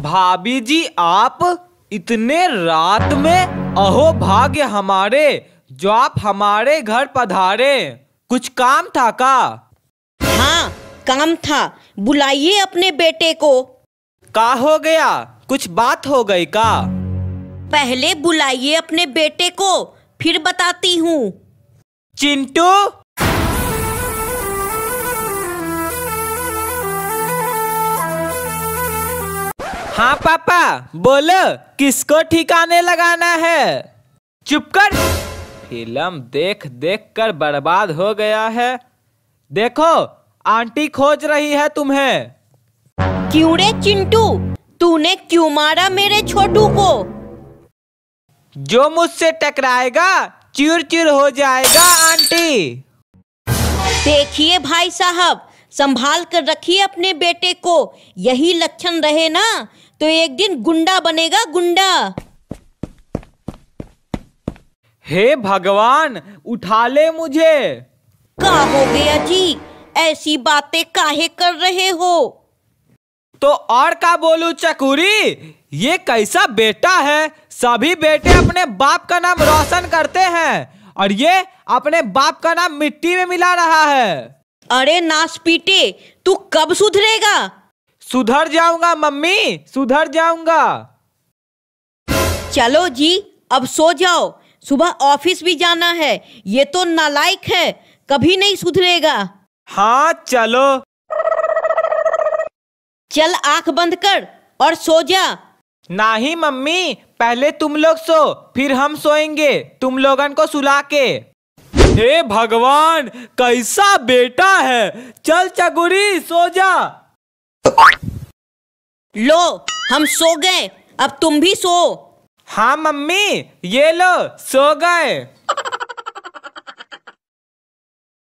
भाभी जी आप इतने रात में अहो भाग्य हमारे जो आप हमारे घर पधारे कुछ काम था का हाँ काम था बुलाइए अपने बेटे को का हो गया कुछ बात हो गई का पहले बुलाइए अपने बेटे को फिर बताती हूँ चिंटू हाँ पापा बोलो किसको ठिकाने लगाना है चुप कर फिल्म देख देख कर बर्बाद हो गया है देखो आंटी खोज रही है तुम्हें क्यों रे चिंटू तूने क्यों मारा मेरे छोटू को जो मुझसे टकराएगा चिर चिर हो जाएगा आंटी देखिए भाई साहब संभाल कर रखिए अपने बेटे को यही लक्षण रहे ना तो एक दिन गुंडा बनेगा गुंडा हे भगवान उठा ले मुझे का हो गया जी ऐसी बातें काहे कर रहे हो तो और का बोलू चकुरी ये कैसा बेटा है सभी बेटे अपने बाप का नाम रोशन करते हैं और ये अपने बाप का नाम मिट्टी में मिला रहा है अरे नासपीटे तू कब सुधरेगा सुधर जाऊंगा मम्मी सुधर जाऊंगा चलो जी अब सो जाओ सुबह ऑफिस भी जाना है ये तो नालायक है कभी नहीं सुधरेगा हाँ चलो चल आंख बंद कर और सो जा नहीं मम्मी पहले तुम लोग सो फिर हम सोएंगे तुम लोगन को सुला के हे भगवान कैसा बेटा है चल चगुरी सो जा लो हम सो गए अब तुम भी सो हाँ मम्मी ये लो सो गए